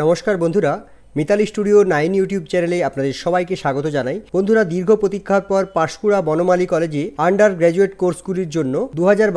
নমস্কার বন্ধুরা Mitali studio nine YouTube চ্যানেলে আপনাদের সবাইকে স্বাগত জানাই বন্ধুরা দীর্ঘ প্রতীক্ষার পর পাশকুড়া বনমালী কলেজে আন্ডার গ্র্যাজুয়েট কোর্সগুলির জন্য দু হাজার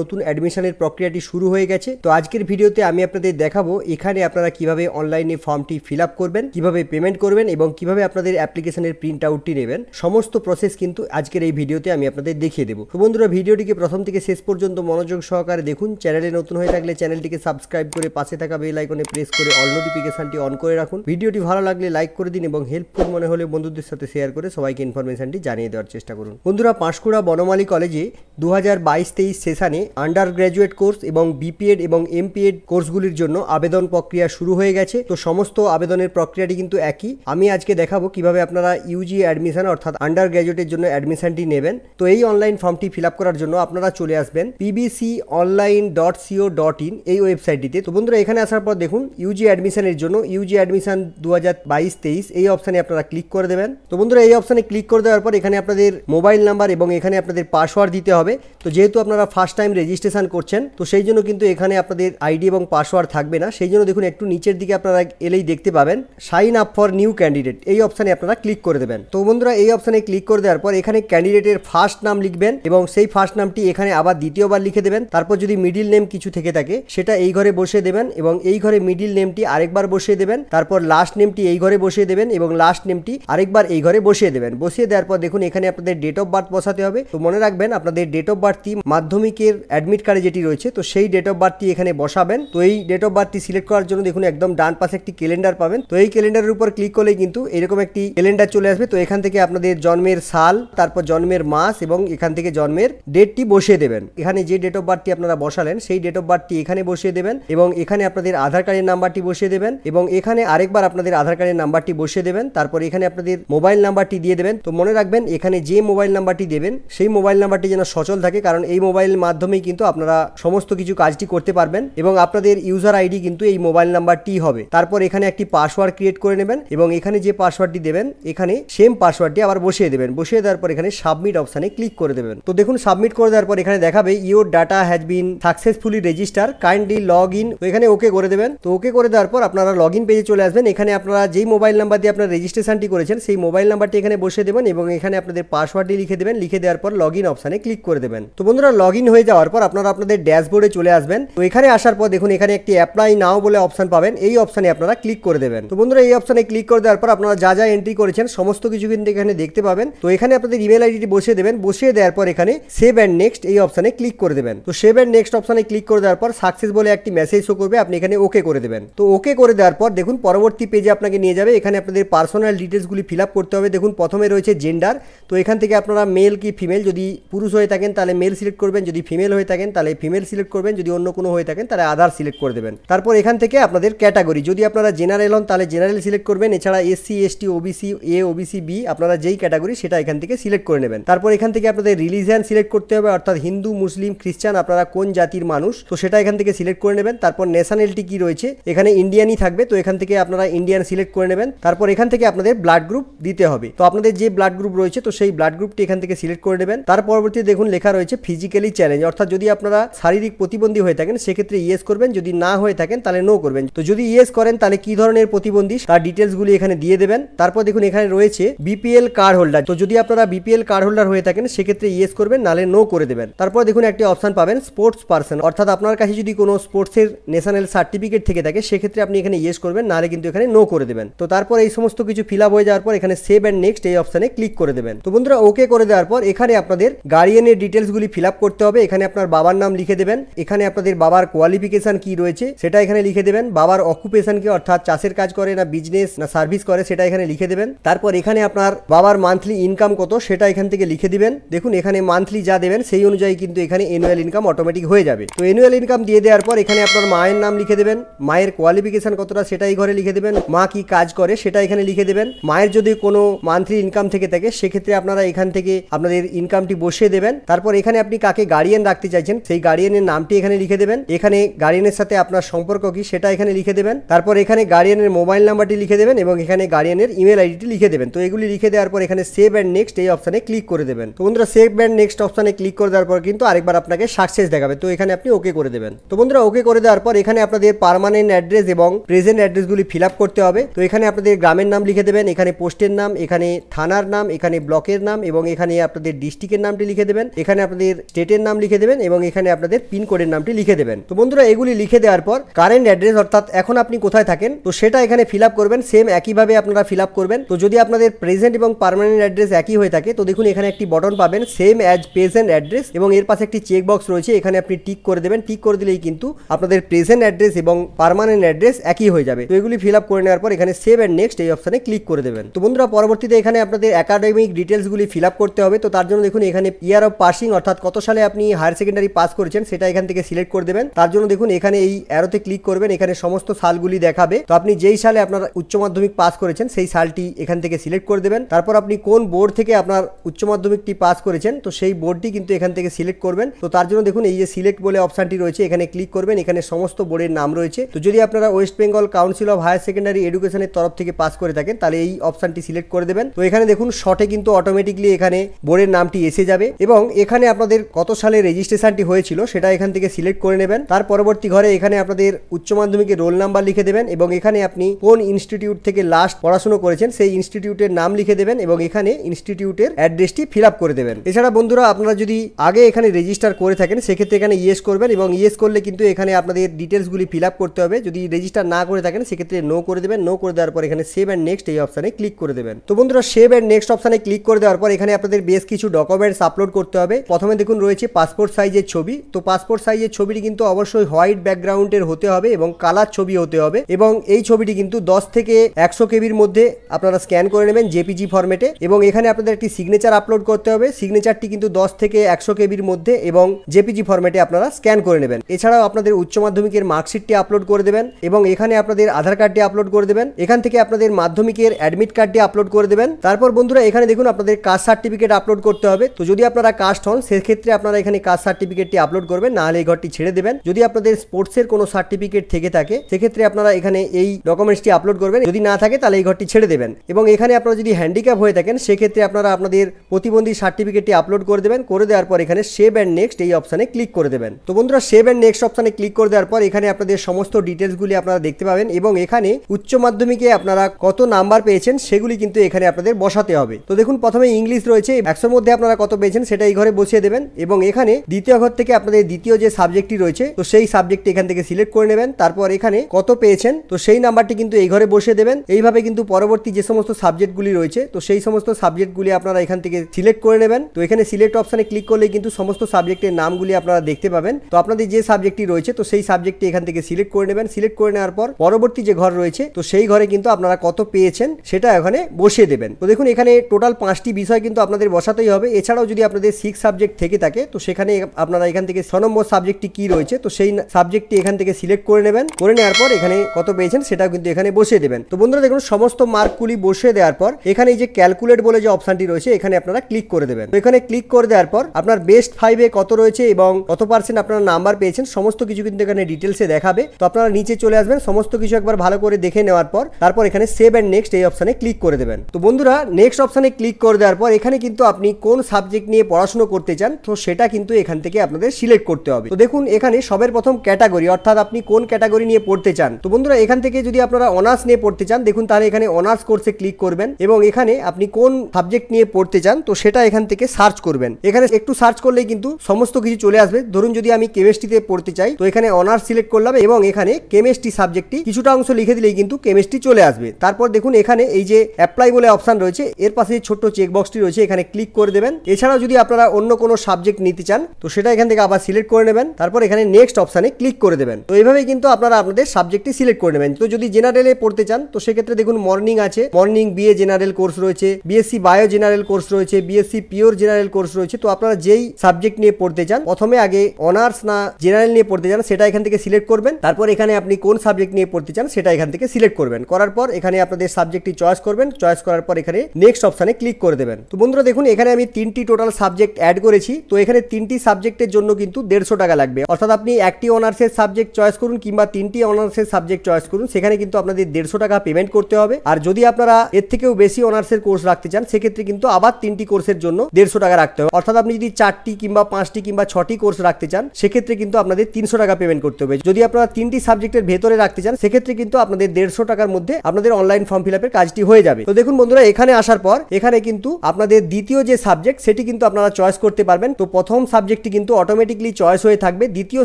নতুন অ্যাডমিশনের প্রক্রিয়াটি শুরু হয়ে গেছে তো আজকের ভিডিওতে আমি আপনাদের দেখাবো এখানে আপনারা কিভাবে অনলাইনে ফর্মটি ফিল করবেন কিভাবে পেমেন্ট করবেন এবং কিভাবে আপনাদের অ্যাপ্লিকেশনের প্রিন্ট আউটটি নেবেন সমস্ত প্রসেস কিন্তু আজকের এই ভিডিওতে আমি আপনাদের দেখিয়ে দেবো তো বন্ধুরা ভিডিওটিকে প্রথম থেকে শেষ পর্যন্ত মনোযোগ সহকারে দেখুন চ্যানেলে নতুন হয়ে থাকলে চ্যানেলটিকে সাবস্ক্রাইব করে পাশে থাকা বেল আইকনে প্রেস করে অল নোটিফিকেশনটি অন করে রাখুন ভিডিওটি ভালো লাগলে লাইক করে দিন এবং হেল্পফুল মনে হলে বন্ধুদের সাথে শেয়ার করে সবাইকে ইনফরমেশনটি জানিয়ে দেওয়ার চেষ্টা করুন বন্ধুরা পাঁশকুড়া বনমালী কলেজে দু হাজার বাইশ তেইশ সেশানে আন্ডার গ্র্যাজুয়েট কোর্স এবং বিপিএড এবং এমপিএড কোর্সগুলির জন্য আবেদন প্রক্রিয়া শুরু হয়ে গেছে তো সমস্ত আবেদনের প্রক্রিয়াটি কিন্তু একই আমি আজকে দেখাবো কিভাবে আপনারা ইউজি অ্যাডমিশন অর্থাৎ আন্ডার গ্র্যাজুয়েটের জন্য অ্যাডমিশনটি নেবেন তো এই অনলাইন ফর্মটি ফিল করার জন্য আপনারা চলে আসবেন PBC online dot co dot in এই ওয়েবসাইটটিতে তো বন্ধুরা এখানে আসার পর দেখুন ইউজি অ্যাডমিশনের জন্য ইউজি অ্যাডমিশন অ্যাডমিশান দু হাজার বাইশ তেইশ এই অপশানে আপনারা ক্লিক করে দেবেন তো বন্ধুরা এই অপশানে ক্লিক করে দেওয়ার পর এখানে আপনাদের মোবাইল নাম্বার এবং এখানে আপনাদের পাসওয়ার্ড দিতে হবে তো যেহেতু আপনারা ফার্স্ট টাইম রেজিস্ট্রেশন করছেন তো সেই জন্য কিন্তু এখানে আপনাদের আইডি এবং পাসওয়ার্ড থাকবে না সেই জন্য দেখুন একটু নিচের দিকে আপনারা এলেই দেখতে পাবেন sign up for new candidate এই অপশানে আপনারা ক্লিক করে দেবেন তো বন্ধুরা এই অপশানে ক্লিক করে দেওয়ার পর এখানে ক্যান্ডিডেটের ফার্স্ট নাম লিখবেন এবং সেই ফার্স্ট নামটি এখানে আবার দ্বিতীয়বার লিখে দেবেন তারপর যদি মিডিল নেম কিছু থেকে থাকে সেটা এই ঘরে বসিয়ে দেবেন এবং এই ঘরে মিডিল নেমটি আরেকবার বসিয়ে দেবেন তারপর লাস্ট নেমটি এই ঘরে বসিয়ে দেবেন এবং লাস্ট নেমটি আরেকবার এই ঘরে বসিয়ে দেবেন বসিয়ে দেওয়ার পর দেখুন এখানে আপনাদের ডেট অফ বার্থ বসাতে হবে তো মনে রাখবেন আপনাদের ডেট অফ বার্থটি মাধ্যমিকের অ্যাডমিট কার্ডে যেটি রয়েছে তো সেই ডেট অফ বার্থটি এখানে বসাবেন তো এই ডেট অফ বার্থটি সিলেক্ট করার জন্য দেখুন একদম ডান পাশে একটি ক্যালেন্ডার পাবেন তো এই ক্যালেন্ডারের উপর ক্লিক করলে কিন্তু এরকম একটি ক্যালেন্ডার চলে আসবে তো এখান থেকে আপনাদের জন্মের সাল তারপর জন্মের মাস এবং এখান থেকে জন্মের ডেটটি বসিয়ে দেবেন এখানে যে ডেট অফ বার্থটি আপনারা বসালেন সেই ডেট অফ বার্থটি এখানে বসিয়ে দেবেন এবং এখানে আপনাদের আধার কার্ডের নাম্বারটি বসিয়ে দেবেন এবং এখানে আরেকবার একবার আপনাদের আধার কার্ডের নাম্বারটি বসিয়ে দেবেন তারপর এখানে আপনাদের মোবাইল নাম্বারটি দিয়ে দেবেন তো মনে রাখবেন এখানে যে মোবাইল নাম্বারটি দেবেন সেই মোবাইল নাম্বারটি যেন সচল থাকে কারণ এই মোবাইলের মাধ্যমেই কিন্তু আপনারা সমস্ত কিছু কাজটি করতে পারবেন এবং আপনাদের ইউজার আইডি কিন্তু এই মোবাইল নাম্বারটি হবে তারপর এখানে একটি পাসওয়ার্ড ক্রিয়েট করে নেবেন এবং এখানে যে পাসওয়ার্ডটি দেবেন এখানে সেম পাসওয়ার্ডটি আবার বসিয়ে দেবেন বসিয়ে দেওয়ার পর এখানে সাবমিট অপশানে ক্লিক করে দেবেন তো দেখুন সাবমিট করে দেওয়ার পর এখানে দেখাবে your data has been successfully register kindly log in তো এখানে ওকে করে দেবেন তো ওকে করে দেওয়ার পর আপনারা লগ ইন পেজে চলে আসবেন এখানে আপনারা যেই মোবাইল নাম্বার দিয়ে আপনার রেজিস্ট্রেশনটি করেছেন সেই মোবাইল নাম্বারটি এখানে বসে দেবেন এবং এখানে আপনাদের পাসওয়ার্ডটি লিখে দেবেন লিখে দেওয়ার পর লগ ইন অপশানে ক্লিক করে দেবেন তো বন্ধুরা লগ ইন হয়ে যাওয়ার পর আপনারা আপনাদের ড্যাশবোর্ডে চলে আসবেন তো এখানে আসার পর দেখুন এখানে একটি অ্যাপ্লাই নাও বলে অপশান পাবেন এই অপশানে আপনারা ক্লিক করে দেবেন তো বন্ধুরা এই অপশানে ক্লিক করে দেওয়ার পর আপনারা যা যা এন্ট্রি করেছেন সমস্ত কিছু কিন্তু এখানে দেখতে পাবেন তো এখানে আপনাদের ইমেল আইডিটি বসিয়ে দেবেন বসিয়ে দেওয়ার পর এখানে সেভ অ্যান্ড নেক্সট এই অপশানে ক্লিক করে দেবেন তো সেভ অ্যান্ড নেক্সট অপশানে ক্লিক করে দেওয়ার পর সাকসেস বলে একটি মেসেজ শো করবে আপনি এখানে ওকে করে দেবেন তো ওকে করে দেওয়ার পর দেখুন পরবর্তী পরবর্তী পেজে আপনাকে নিয়ে যাবে এখানে আপনাদের পার্সোনাল ডিটেলসগুলি ফিল করতে হবে দেখুন প্রথমে রয়েছে জেন্ডার তো এখান থেকে আপনারা মেল কি ফিমেল যদি পুরুষ হয়ে থাকেন তাহলে মেল সিলেক্ট করবেন যদি ফিমেল হয়ে থাকেন তাহলে ফিমেল সিলেক্ট করবেন যদি অন্য কোনো হয়ে থাকেন তাহলে আধার সিলেক্ট করে দেবেন তারপর এখান থেকে আপনাদের ক্যাটাগরি যদি আপনারা জেনারেল হন তাহলে জেনারেল সিলেক্ট করবেন এছাড়া SC ST OBC A OBC B আপনারা যেই ক্যাটাগরি সেটা এখান থেকে সিলেক্ট করে নেবেন তারপর এখান থেকে আপনাদের রিলিজিয়ান সিলেক্ট করতে হবে অর্থাৎ হিন্দু মুসলিম খ্রিস্টান আপনারা কোন জাতির মানুষ তো সেটা এখান থেকে সিলেক্ট করে নেবেন তারপর ন্যাশনালিটি কি রয়েছে এখানে ইন্ডিয়ানই থাকবে তো এখান থেকে আপনারা আপনারা ইন্ডিয়ান সিলেক্ট করে নেবেন তারপর এখান থেকে আপনাদের ব্লাড গ্রুপ দিতে হবে তো আপনাদের যে ব্লাড গ্রুপ রয়েছে তো সেই ব্লাড গ্রুপটি এখান থেকে সিলেক্ট করে নেবেন তার পরবর্তী দেখুন লেখা রয়েছে ফিজিক্যালি চ্যালেঞ্জ অর্থাৎ যদি আপনারা শারীরিক প্রতিবন্ধী হয়ে থাকেন সেক্ষেত্রে ইয়েস করবেন যদি না হয়ে থাকেন তাহলে নো করবেন তো যদি ইয়েস করেন তাহলে কি ধরনের প্রতিবন্ধী তার ডিটেলসগুলি এখানে দিয়ে দেবেন তারপর দেখুন এখানে রয়েছে বিপিএল কার্ড হোল্ডার তো যদি আপনারা বিপিএল কার্ড হোল্ডার হয়ে থাকেন সেক্ষেত্রে ইয়েস করবেন নাহলে নো করে দেবেন তারপর দেখুন একটি অপশান পাবেন স্পোর্টস পার্সন অর্থাৎ আপনার কাছে যদি কোনো স্পোর্টসের ন্যাশনাল সার্টিফিকেট থেকে থাকে সেক্ষেত্রে আপনি এখানে ইয়েস করবেন নাহলে কিন্তু কিন্তু এখানে নো করে দেবেন তো তারপর এই সমস্ত কিছু ফিল হয়ে যাওয়ার পর এখানে সেভ অ্যান্ড নেক্সট এই অপশানে ক্লিক করে দেবেন তো বন্ধুরা ওকে করে দেওয়ার পর এখানে আপনাদের গার্ডিয়ানের ডিটেলসগুলি ফিল করতে হবে এখানে আপনার বাবার নাম লিখে দেবেন এখানে আপনাদের বাবার কোয়ালিফিকেশন কি রয়েছে সেটা এখানে লিখে দেবেন বাবার অকুপেশন কি অর্থাৎ চাষের কাজ করে না বিজনেস না সার্ভিস করে সেটা এখানে লিখে দেবেন তারপর এখানে আপনার বাবার মান্থলি ইনকাম কত সেটা এখান থেকে লিখে দিবেন দেখুন এখানে মান্থলি যা দেবেন সেই অনুযায়ী কিন্তু এখানে অ্যানুয়াল ইনকাম অটোমেটিক হয়ে যাবে তো অ্যানুয়াল ইনকাম দিয়ে দেওয়ার পর এখানে আপনার মায়ের নাম লিখে দেবেন মায়ের কোয়ালিফিকেশন কতটা সেটাই ঘরে লিখে দেবেন মা কি কাজ করে সেটা এখানে লিখে দেবেন মায়ের যদি কোনো মান্থলি ইনকাম থেকে থাকে সেক্ষেত্রে আপনারা এখান থেকে আপনাদের ইনকামটি বসিয়ে দেবেন তারপর এখানে আপনি কাকে গার্ডিয়ান রাখতে চাইছেন সেই গার্ডিয়ানের নামটি এখানে লিখে দেবেন এখানে গার্ডিয়ানের সাথে আপনার সম্পর্ক কি সেটা এখানে লিখে দেবেন তারপর এখানে গার্ডিয়ানের মোবাইল নাম্বারটি লিখে দেবেন এবং এখানে গার্ডিয়ানের ইমেল আইডিটি লিখে দেবেন তো এগুলি লিখে দেওয়ার পর এখানে সেভ অ্যান্ড নেক্সট এই অপশানে ক্লিক করে দেবেন তো বন্ধুরা সেভ অ্যান্ড নেক্সট অপশানে ক্লিক করে দেওয়ার পর কিন্তু আরেকবার আপনাকে সাকসেস দেখাবে তো এখানে আপনি ওকে করে দেবেন তো বন্ধুরা ওকে করে দেওয়ার পর এখানে আপনাদের পারমানেন্ট অ্যাড্রেস এবং প্রেজেন্ট অ্যাড্রেসগুলি ফিল করতে হবে তো এখানে আপনাদের গ্রামের নাম লিখে দেবেন এখানে পোস্টের নাম এখানে থানার নাম এখানে ব্লকের নাম এবং এখানে আপনাদের ডিস্ট্রিক্টের নামটি লিখে দেবেন এখানে আপনাদের স্টেটের নাম লিখে দেবেন এবং এখানে আপনাদের পিন কোডের নামটি লিখে দেবেন তো বন্ধুরা এগুলি লিখে দেওয়ার পর কারেন্ট অ্যাড্রেস অর্থাৎ এখন আপনি কোথায় থাকেন তো সেটা এখানে ফিল করবেন সেম একইভাবে আপনারা ফিল করবেন তো যদি আপনাদের প্রেজেন্ট এবং পারমানেন্ট অ্যাড্রেস একই হয়ে থাকে তো দেখুন এখানে একটি বটন পাবেন সেম অ্যাজ প্রেজেন্ট অ্যাড্রেস এবং এর পাশে একটি চেক বক্স রয়েছে এখানে আপনি টিক করে দেবেন টিক করে দিলেই কিন্তু আপনাদের প্রেজেন্ট অ্যাড্রেস এবং পারমানেন্ট অ্যাড্রেস একই হয়ে যাবে তো এগুলি ফিল ফিল আপ করে নেওয়ার পর এখানে সেভ অ্যান্ড নেক্সট এই অপশানে ক্লিক করে দেবেন তো বন্ধুরা পরবর্তীতে এখানে আপনাদের একাডেমিক ডিটেলসগুলি ফিল আপ করতে হবে তো তার জন্য দেখুন এখানে ইয়ার অফ পাসিং অর্থাৎ কত সালে আপনি হায়ার সেকেন্ডারি পাস করেছেন সেটা এখান থেকে সিলেক্ট করে দেবেন তার জন্য দেখুন এখানে এই অ্যারোতে ক্লিক করবেন এখানে সমস্ত সালগুলি দেখাবে তো আপনি যেই সালে আপনার উচ্চ মাধ্যমিক পাস করেছেন সেই সালটি এখান থেকে সিলেক্ট করে দেবেন তারপর আপনি কোন বোর্ড থেকে আপনার উচ্চ মাধ্যমিকটি পাস করেছেন তো সেই বোর্ডটি কিন্তু এখান থেকে সিলেক্ট করবেন তো তার জন্য দেখুন এই যে সিলেক্ট বলে অপশানটি রয়েছে এখানে ক্লিক করবেন এখানে সমস্ত বোর্ডের নাম রয়েছে তো যদি আপনারা West Bengal council of higher secondary এডুকেশনের তরফ থেকে পাস করে থাকেন তাহলে এই অপশানটি সিলেক্ট করে দেবেন তো এখানে দেখুন শটে কিন্তু অটোমেটিকলি এখানে বোর্ডের নামটি এসে যাবে এবং এখানে আপনাদের কত সালে রেজিস্ট্রেশনটি হয়েছিল সেটা এখান থেকে সিলেক্ট করে নেবেন তার পরবর্তী ঘরে এখানে আপনাদের উচ্চ মাধ্যমিকের রোল নাম্বার লিখে দেবেন এবং এখানে আপনি কোন ইনস্টিটিউট থেকে লাস্ট পড়াশুনো করেছেন সেই ইনস্টিটিউটের নাম লিখে দেবেন এবং এখানে ইনস্টিটিউটের অ্যাড্রেসটি ফিল আপ করে দেবেন এছাড়া বন্ধুরা আপনারা যদি আগে এখানে রেজিস্টার করে থাকেন সেক্ষেত্রে এখানে ইয়েস করবেন এবং ইয়েস করলে কিন্তু এখানে আপনাদের ডিটেলসগুলি ফিল আপ করতে হবে যদি রেজিস্টার না করে থাকেন সেক্ষেত্রে নো নো করে দেবেন নো করে দেওয়ার পর এখানে সেভ অ্যান্ড নেক্সট এই অপশানে ক্লিক করে দেবেন তো বন্ধুরা সেভ অ্যান্ড নেক্সট অপশানে ক্লিক করে দেওয়ার পর এখানে আপনাদের বেশ কিছু ডকুমেন্টস আপলোড করতে হবে প্রথমে দেখুন রয়েছে পাসপোর্ট সাইজের ছবি তো পাসপোর্ট সাইজের ছবিটি কিন্তু অবশ্যই হোয়াইট ব্যাকগ্রাউন্ডের হতে হবে এবং কালার ছবি হতে হবে এবং এই ছবিটি কিন্তু দশ থেকে একশো কেবির মধ্যে আপনারা স্ক্যান করে নেবেন জেপিজি ফর্মেটে এবং এখানে আপনাদের একটি সিগনেচার আপলোড করতে হবে সিগনেচারটি কিন্তু দশ থেকে একশো কেবির মধ্যে এবং জেপিজি ফর্মেটে আপনারা স্ক্যান করে নেবেন এছাড়াও আপনাদের উচ্চ মাধ্যমিকের মার্কশিটটি আপলোড করে দেবেন এবং এখানে আপনাদের আধার কার্ডটি আপলোড করে দেবেন এখান থেকে আপনাদের মাধ্যমিকের অ্যাডমিট কার্ডটি আপলোড করে দেবেন তারপর বন্ধুরা এখানে দেখুন আপনাদের কাস্ট সার্টিফিকেট আপলোড করতে হবে তো যদি আপনারা কাস্ট হন সেক্ষেত্রে আপনারা এখানে কাস্ট সার্টিফিকেটটি আপলোড করবেন নাহলে এই ঘরটি ছেড়ে দেবেন যদি আপনাদের স্পোর্টসের কোনো সার্টিফিকেট থেকে থাকে সেক্ষেত্রে আপনারা এখানে এই ডকুমেন্টসটি আপলোড করবেন যদি না থাকে তাহলে এই ঘরটি ছেড়ে দেবেন এবং এখানে আপনারা যদি হ্যান্ডিক্যাপ হয়ে থাকেন সেক্ষেত্রে আপনারা আপনাদের প্রতিবন্ধী সার্টিফিকেটটি আপলোড করে দেবেন করে দেওয়ার পর এখানে সেভ অ্যান্ড নেক্সট এই অপশানে ক্লিক করে দেবেন তো বন্ধুরা সেভ অ্যান্ড নেক্সট অপশানে ক্লিক করে দেওয়ার পর এখানে আপনাদের সমস্ত ডিটেলসগুলি আপনারা দেখতে পাবেন এবং এখানে উচ্চ মাধ্যমিকে আপনারা কত নাম্বার পেয়েছেন সেগুলি কিন্তু এখানে আপনাদের বসাতে হবে তো দেখুন প্রথমে ইংলিশ রয়েছে একশোর মধ্যে আপনারা কত পেয়েছেন সেটা এই ঘরে বসিয়ে দেবেন এবং এখানে দ্বিতীয় ঘর থেকে আপনাদের দ্বিতীয় যে সাবজেক্টটি রয়েছে তো সেই সাবজেক্টটি এখান থেকে সিলেক্ট করে নেবেন তারপর এখানে কত পেয়েছেন তো সেই নাম্বারটি কিন্তু এই ঘরে বসিয়ে দেবেন এইভাবে কিন্তু পরবর্তী যে সমস্ত সাবজেক্টগুলি রয়েছে তো সেই সমস্ত সাবজেক্টগুলি আপনারা এখান থেকে সিলেক্ট করে নেবেন তো এখানে সিলেক্ট অপশানে ক্লিক করলে কিন্তু সমস্ত সাবজেক্টের নামগুলি আপনারা দেখতে পাবেন তো আপনাদের যে সাবজেক্টটি রয়েছে তো সেই সাবজেক্টটি এখান থেকে সিলেক্ট করে নেবেন সিলেক্ট করে নেওয়ার পর পরবর্তী যে ঘর রয়েছে তো সেই ঘরে কিন্তু আপনারা কত পেয়েছেন সেটা এখানে বসিয়ে দেবেন তো দেখুন এখানে টোটাল পাঁচটি বিষয় কিন্তু আপনাদের বসাতেই হবে এছাড়াও যদি আপনাদের সিক্স সাবজেক্ট থেকে থাকে তো সেখানে আপনারা এখান থেকে ছ নম্বর সাবজেক্টটি কি রয়েছে তো সেই সাবজেক্টটি এখান থেকে সিলেক্ট করে নেবেন করে নেওয়ার পর এখানে কত পেয়েছেন সেটাও কিন্তু এখানে বসিয়ে দেবেন তো বন্ধুরা দেখুন সমস্ত মার্কগুলি বসিয়ে দেওয়ার পর এখানে এই যে ক্যালকুলেট বলে যে অপশানটি রয়েছে এখানে আপনারা ক্লিক করে দেবেন তো এখানে ক্লিক করে দেওয়ার পর আপনার বেস্ট ফাইভে কত রয়েছে এবং কত পার্সেন্ট আপনারা নাম্বার পেয়েছেন সমস্ত কিছু কিন্তু এখানে ডিটেলসে দেখাবে তো আপনারা নিচে চলে আসবেন সমস্ত কিছু একবার ভালো করে করে দেখে নেওয়ার পর তারপর এখানে সেভ অ্যান্ড নেক্সট এই অপশানে ক্লিক করে দেবেন তো বন্ধুরা নেক্সট অপশানে ক্লিক করে দেওয়ার পর এখানে কিন্তু আপনি কোন সাবজেক্ট নিয়ে পড়াশুনো করতে চান তো সেটা কিন্তু এখান থেকে আপনাদের সিলেক্ট করতে হবে তো দেখুন এখানে সবের প্রথম ক্যাটাগরি অর্থাৎ আপনি কোন ক্যাটাগরি নিয়ে পড়তে চান তো বন্ধুরা এখান থেকে যদি আপনারা অনার্স নিয়ে পড়তে চান দেখুন তাহলে এখানে অনার্স কোর্সে ক্লিক করবেন এবং এখানে আপনি কোন সাবজেক্ট নিয়ে পড়তে চান তো সেটা এখান থেকে সার্চ করবেন এখানে একটু সার্চ করলেই কিন্তু সমস্ত কিছু চলে আসবে ধরুন যদি আমি কেমিস্ট্রিতে পড়তে চাই তো এখানে অনার্স সিলেক্ট করলাম এবং এখানে কেমিস্ট্রি সাবজেক্টটি কিছুটা অংশ লিখে দিলেই কিন্তু কেমিস্ট্রি চলে আসবে তারপর দেখুন এখানে এই যে অ্যাপ্লাই বলে অপশান রয়েছে এর পাশে যে ছোট্ট চেকবক্সটি রয়েছে এখানে ক্লিক করে দেবেন এছাড়াও যদি আপনারা অন্য কোনো সাবজেক্ট নিতে চান তো সেটা এখান থেকে আবার সিলেক্ট করে নেবেন তারপর এখানে নেক্সট অপশানে ক্লিক করে দেবেন তো এইভাবে কিন্তু আপনারা আপনাদের সাবজেক্টটি সিলেক্ট করে নেবেন তো যদি জেনারেলে পড়তে চান তো সেক্ষেত্রে দেখুন মর্নিং আছে মর্নিং বিএ জেনারেল কোর্স রয়েছে বিএসসি বায়ো জেনারেল কোর্স রয়েছে বিএসসি পিওর জেনারেল কোর্স রয়েছে তো আপনারা যেই সাবজেক্ট নিয়ে পড়তে চান প্রথমে আগে অনার্স না জেনারেল নিয়ে পড়তে চান সেটা এখান থেকে সিলেক্ট করবেন তারপর এখানে আপনি কোন সাবজেক্ট নিয়ে পড়তে চান সেটা এখান থেকে সিলেক্ট করবেন করার পর এখানে আপনাদের সাবজেক্টটি চয়েস করবেন চয়েস করার পর এখানে নেক্সট অপশানে ক্লিক করে দেবেন তো বন্ধুরা দেখুন এখানে আমি তিনটি টোটাল সাবজেক্ট অ্যাড করেছি তো এখানে তিনটি সাবজেক্টের জন্য কিন্তু দেড়শো টাকা লাগবে অর্থাৎ আপনি একটি অনার্সের সাবজেক্ট চয়েস করুন কিংবা তিনটি অনার্সের সাবজেক্ট চয়েস করুন সেখানে কিন্তু আপনাদের দেড়শো টাকা পেমেন্ট করতে হবে আর যদি আপনারা এর থেকেও বেশি অনার্সের কোর্স রাখতে চান সেক্ষেত্রে কিন্তু আবার তিনটি কোর্সের জন্য দেড়শো টাকা রাখতে হবে অর্থাৎ আপনি যদি চারটি কিংবা পাঁচটি কিংবা ছটি কোর্স রাখতে চান সেক্ষেত্রে কিন্তু আপনাদের তিনশো টাকা পেমেন্ট করতে হবে যদি আপনারা তিনটি সাবজেক্টের ভেতরে রাখতে চান সেক্ষেত্রে কিন্তু আপনাদের আপনাদের দেড়শো টাকার মধ্যে আপনাদের অনলাইন ফর্ম ফিল কাজটি হয়ে যাবে তো দেখুন বন্ধুরা এখানে আসার পর এখানে কিন্তু আপনাদের দ্বিতীয় যে সাবজেক্ট সেটি কিন্তু আপনারা চয়েস করতে পারবেন তো প্রথম সাবজেক্টটি কিন্তু অটোমেটিকলি চয়েস হয়ে থাকবে দ্বিতীয়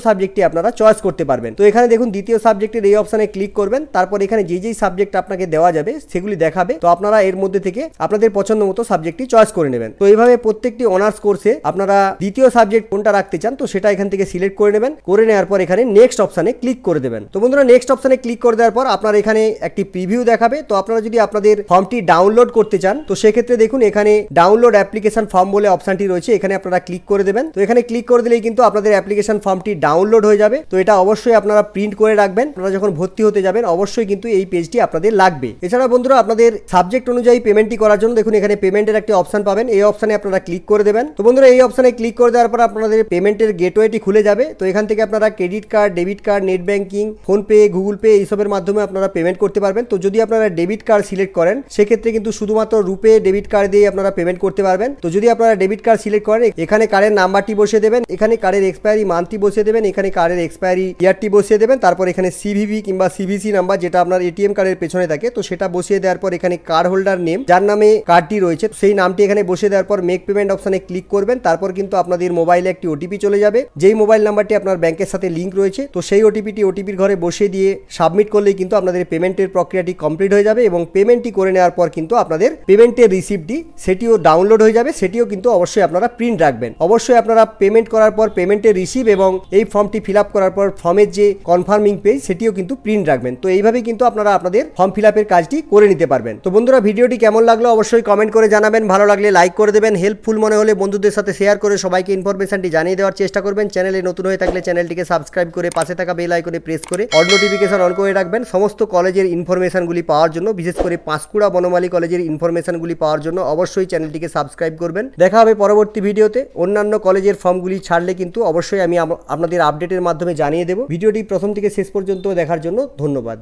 সাবজেক্টটি আপনারা চয়েস করতে পারবেন তো এখানে দেখুন দ্বিতীয় সাবজেক্টের এই অপশানে ক্লিক করবেন তারপর এখানে যে যেই সাবজেক্ট আপনাকে দেওয়া যাবে সেগুলি দেখাবে তো আপনারা এর মধ্যে থেকে আপনাদের পছন্দ মতো সাবজেক্টটি চয়েস করে নেবেন তো এইভাবে প্রত্যেকটি অনার্স কোর্সে আপনারা দ্বিতীয় সাবজেক্ট কোনটা রাখতে চান তো সেটা এখান থেকে সিলেক্ট করে নেবেন করে নেওয়ার পর এখানে নেক্সট অপশানে ক্লিক করে দেবেন তো বন্ধুরা নেক্সট অপশানে ক্লিক করে দেওয়ার পর আপনার এখানে একটি প্রিভিউ দেখাবে তো আপনারা যদি আপনাদের ফর্মটি ডাউনলোড করতে চান তো সেক্ষেত্রে দেখুন এখানে ডাউনলোড অ্যাপ্লিকেশন ফর্ম বলে অপশানটি রয়েছে এখানে আপনারা ক্লিক করে দেবেন তো এখানে ক্লিক করে দিলেই কিন্তু আপনাদের অ্যাপ্লিকেশন ফর্মটি ডাউনলোড হয়ে যাবে তো এটা অবশ্যই আপনারা প্রিন্ট করে রাখবেন আপনারা যখন ভর্তি হতে যাবেন অবশ্যই কিন্তু এই পেজটি আপনাদের লাগবে এছাড়া বন্ধুরা আপনাদের সাবজেক্ট অনুযায়ী পেমেন্টটি করার জন্য দেখুন এখানে পেমেন্টের একটি অপশান পাবেন এই অপশানে আপনারা ক্লিক করে দেবেন তো বন্ধুরা এই অপশানে ক্লিক করে দেওয়ার পর আপনাদের পেমেন্টের গেটওয়েটি খুলে যাবে তো এখান থেকে আপনারা credit card debit card net banking PhonePe Google Pay এইসবের মাধ্যমে আপনারা পেমেন্ট করতে পারবেন তো যদি আপনারা ডেবিট কার্ড সিলেক্ট করেন সেক্ষেত্রে কিন্তু শুধুমাত্র রূপে ডেবিট কার্ড দিয়ে আপনারা পেমেন্ট করতে পারবেন তো যদি আপনারা ডেবিট কার্ড সিলেক্ট করেন এখানে কার্ডের নাম্বারটি বসে দেবেন এখানে কার্ডের এক্সপায়ারি মান্থটি বসে দেবেন এখানে কার্ডের এক্সপায়ারি ইয়ারটি বসিয়ে দেবেন তারপর এখানে সিভিভি কিংবা সিভিসি নাম্বার যেটা আপনার এটিএম কার্ডের পেছনে থাকে তো সেটা বসিয়ে দেওয়ার পর এখানে কার্ড হোল্ডার নেম যার নামে কার্ডটি রয়েছে সেই নামটি এখানে বসিয়ে দেওয়ার পর মেক পেমেন্ট অপশানে ক্লিক করবেন তারপর কিন্তু আপনাদের মোবাইলে একটি ওটিপি চলে যাবে যেই মোবাইল নাম্বারটি আপনার ব্যাংকের সাথে লিঙ্ক রয়েছে তো সেই ওটিপিটি ওটিপির ঘরে বসিয়ে দিয়ে সাবমিট করলেই কিন্তু আপনাদের পেমেন্টের প্রক্রিয়াটি কমপ্লিট হয়ে যাবে এবং পেমেন্টটি করে নেওয়ার পর কিন্তু আপনাদের পেমেন্টের রিসিপ্টটি সেটিও ডাউনলোড হয়ে যাবে সেটিও কিন্তু অবশ্যই আপনারা প্রিন্ট রাখবেন অবশ্যই আপনারা পেমেন্ট করার পর পেমেন্টের রিসিভ এবং এই ফর্মটি ফিল করার পর ফর্মের যে কনফার্মিং পেজ সেটিও কিন্তু প্রিন্ট রাখবেন তো এইভাবে কিন্তু আপনারা আপনাদের ফর্ম ফিল কাজটি করে নিতে পারবেন তো বন্ধুরা ভিডিওটি কেমন লাগলো অবশ্যই কমেন্ট করে জানাবেন ভালো লাগলে লাইক করে দেবেন হেল্পফুল মনে হলে বন্ধুদের সাথে শেয়ার করে সবাইকে ইনফরমেশনটি জানিয়ে দেওয়ার চেষ্টা করবেন চ্যানেলে নতুন হয়ে থাকলে চ্যানেলটিকে সাবস্ক্রাইব করে পাশে থাকা বেল আইকনে প্রেস করে অল নোটিফিকেশন অন করে রাখবেন সমস্ত কলেজের ইনফরমেশানগুলি পাওয়ার জন্য বিশেষ করে পাঁশকুড়া বনমালী কলেজের ইনফরমেশানগুলি পাওয়ার জন্য অবশ্যই চ্যানেলটিকে সাবস্ক্রাইব করবেন দেখা হবে পরবর্তী ভিডিওতে অন্যান্য কলেজের ফর্মগুলি ছাড়লে কিন্তু অবশ্যই আমি আপনাদের আপডেটের মাধ্যমে জানিয়ে দেবো ভিডিওটি প্রথম থেকে শেষ পর্যন্ত দেখার জন্য ধন্যবাদ